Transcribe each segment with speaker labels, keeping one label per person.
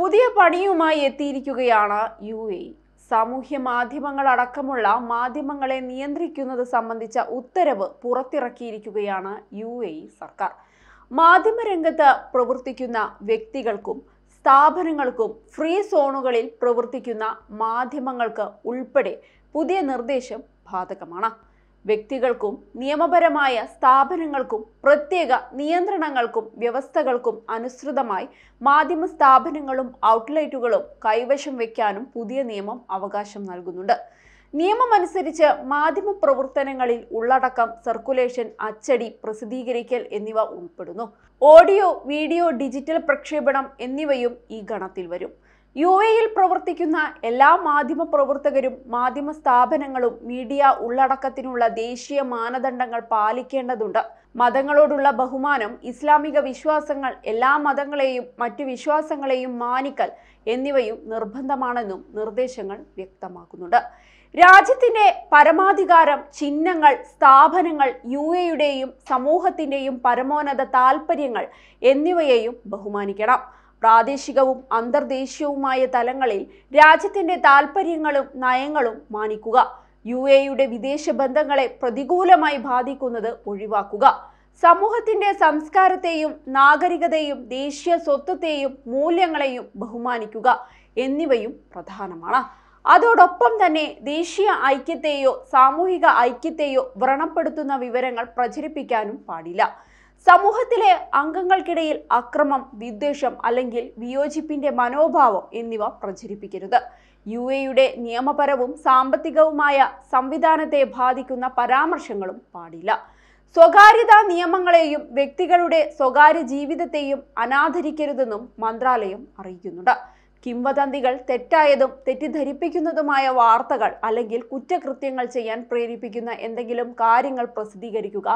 Speaker 1: പുതിയ പണിയുമായി എത്തിയിരിക്കുകയാണ് U A സാമൂഹ്യ മാധ്യമങ്ങളടക്കമുള്ള മാധ്യമങ്ങളെ നിയന്ത്രിക്കുന്നത് സംബന്ധിച്ച ഉത്തരവ് പുറത്തിറക്കിയിരിക്കുകയാണ് യു എ സർക്കാർ മാധ്യമരംഗത്ത് പ്രവർത്തിക്കുന്ന വ്യക്തികൾക്കും സ്ഥാപനങ്ങൾക്കും ഫ്രീ സോണുകളിൽ പ്രവർത്തിക്കുന്ന മാധ്യമങ്ങൾക്ക് ഉൾപ്പെടെ പുതിയ നിർദ്ദേശം ബാധകമാണ് വ്യക്തികൾക്കും നിയമപരമായ സ്ഥാപനങ്ങൾക്കും പ്രത്യേക നിയന്ത്രണങ്ങൾക്കും വ്യവസ്ഥകൾക്കും അനുസൃതമായി മാധ്യമ സ്ഥാപനങ്ങളും ഔട്ട്ലെറ്റുകളും കൈവശം വയ്ക്കാനും പുതിയ നിയമം അവകാശം നൽകുന്നുണ്ട് നിയമമനുസരിച്ച് മാധ്യമ പ്രവർത്തനങ്ങളിൽ ഉള്ളടക്കം സർക്കുലേഷൻ അച്ചടി പ്രസിദ്ധീകരിക്കൽ എന്നിവ ഉൾപ്പെടുന്നു ഓഡിയോ വീഡിയോ ഡിജിറ്റൽ പ്രക്ഷേപണം എന്നിവയും ഈ ഗണത്തിൽ വരും യു എയിൽ പ്രവർത്തിക്കുന്ന എല്ലാ മാധ്യമ പ്രവർത്തകരും മാധ്യമ സ്ഥാപനങ്ങളും മീഡിയ ഉള്ളടക്കത്തിനുള്ള ദേശീയ മാനദണ്ഡങ്ങൾ പാലിക്കേണ്ടതുണ്ട് മതങ്ങളോടുള്ള ബഹുമാനം ഇസ്ലാമിക വിശ്വാസങ്ങൾ എല്ലാ മതങ്ങളെയും മറ്റു വിശ്വാസങ്ങളെയും മാനിക്കൽ എന്നിവയും നിർബന്ധമാണെന്നും നിർദ്ദേശങ്ങൾ വ്യക്തമാക്കുന്നുണ്ട് രാജ്യത്തിന്റെ പരമാധികാരം ചിഹ്നങ്ങൾ സ്ഥാപനങ്ങൾ യു എയുടെയും സമൂഹത്തിന്റെയും പരമോന്നത താല്പര്യങ്ങൾ എന്നിവയെയും ബഹുമാനിക്കണം പ്രാദേശികവും അന്തർദേശീയവുമായ തലങ്ങളിൽ രാജ്യത്തിന്റെ താൽപ്പര്യങ്ങളും നയങ്ങളും മാനിക്കുക യു എയുടെ വിദേശ ബന്ധങ്ങളെ പ്രതികൂലമായി ബാധിക്കുന്നത് ഒഴിവാക്കുക സമൂഹത്തിന്റെ സംസ്കാരത്തെയും നാഗരികതയും ദേശീയ സ്വത്വത്തെയും മൂല്യങ്ങളെയും ബഹുമാനിക്കുക എന്നിവയും പ്രധാനമാണ് അതോടൊപ്പം തന്നെ ദേശീയ ഐക്യത്തെയോ സാമൂഹിക ഐക്യത്തെയോ വ്രണപ്പെടുത്തുന്ന വിവരങ്ങൾ പ്രചരിപ്പിക്കാനും പാടില്ല സമൂഹത്തിലെ അംഗങ്ങൾക്കിടയിൽ അക്രമം വിദ്വേഷം അല്ലെങ്കിൽ വിയോജിപ്പിന്റെ മനോഭാവം എന്നിവ പ്രചരിപ്പിക്കരുത് യു എയുടെ നിയമപരവും സാമ്പത്തികവുമായ സംവിധാനത്തെ ബാധിക്കുന്ന പരാമർശങ്ങളും പാടില്ല സ്വകാര്യതാ നിയമങ്ങളെയും വ്യക്തികളുടെ സ്വകാര്യ ജീവിതത്തെയും അനാദരിക്കരുതെന്നും മന്ത്രാലയം അറിയിക്കുന്നുണ്ട് കിംവദന്തികൾ തെറ്റായതും തെറ്റിദ്ധരിപ്പിക്കുന്നതുമായ വാർത്തകൾ അല്ലെങ്കിൽ കുറ്റകൃത്യങ്ങൾ ചെയ്യാൻ പ്രേരിപ്പിക്കുന്ന എന്തെങ്കിലും കാര്യങ്ങൾ പ്രസിദ്ധീകരിക്കുക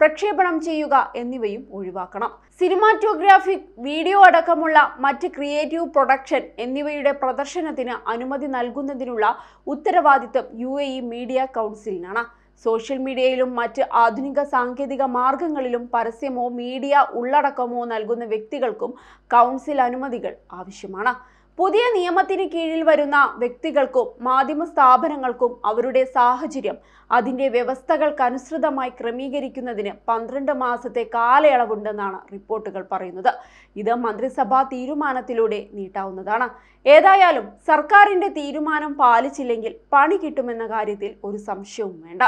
Speaker 1: പ്രക്ഷേപണം ചെയ്യുക എന്നിവയും ഒഴിവാക്കണം സിനിമാറ്റോഗ്രാഫിക് വീഡിയോ അടക്കമുള്ള മറ്റ് ക്രിയേറ്റീവ് പ്രൊഡക്ഷൻ എന്നിവയുടെ പ്രദർശനത്തിന് അനുമതി നൽകുന്നതിനുള്ള ഉത്തരവാദിത്തം യു മീഡിയ കൗൺസിലിനാണ് സോഷ്യൽ മീഡിയയിലും മറ്റ് ആധുനിക സാങ്കേതിക മാർഗങ്ങളിലും പരസ്യമോ മീഡിയ ഉള്ളടക്കമോ നൽകുന്ന വ്യക്തികൾക്കും കൗൺസിൽ അനുമതികൾ ആവശ്യമാണ് പുതിയ നിയമത്തിന് കീഴിൽ വരുന്ന വ്യക്തികൾക്കും മാധ്യമ സ്ഥാപനങ്ങൾക്കും അവരുടെ സാഹചര്യം അതിൻ്റെ വ്യവസ്ഥകൾക്കനുസൃതമായി ക്രമീകരിക്കുന്നതിന് പന്ത്രണ്ട് മാസത്തെ കാലയളവുണ്ടെന്നാണ് റിപ്പോർട്ടുകൾ പറയുന്നത് ഇത് മന്ത്രിസഭാ തീരുമാനത്തിലൂടെ നീട്ടാവുന്നതാണ് ഏതായാലും സർക്കാരിൻ്റെ തീരുമാനം പാലിച്ചില്ലെങ്കിൽ പണി കിട്ടുമെന്ന കാര്യത്തിൽ ഒരു സംശയവും വേണ്ട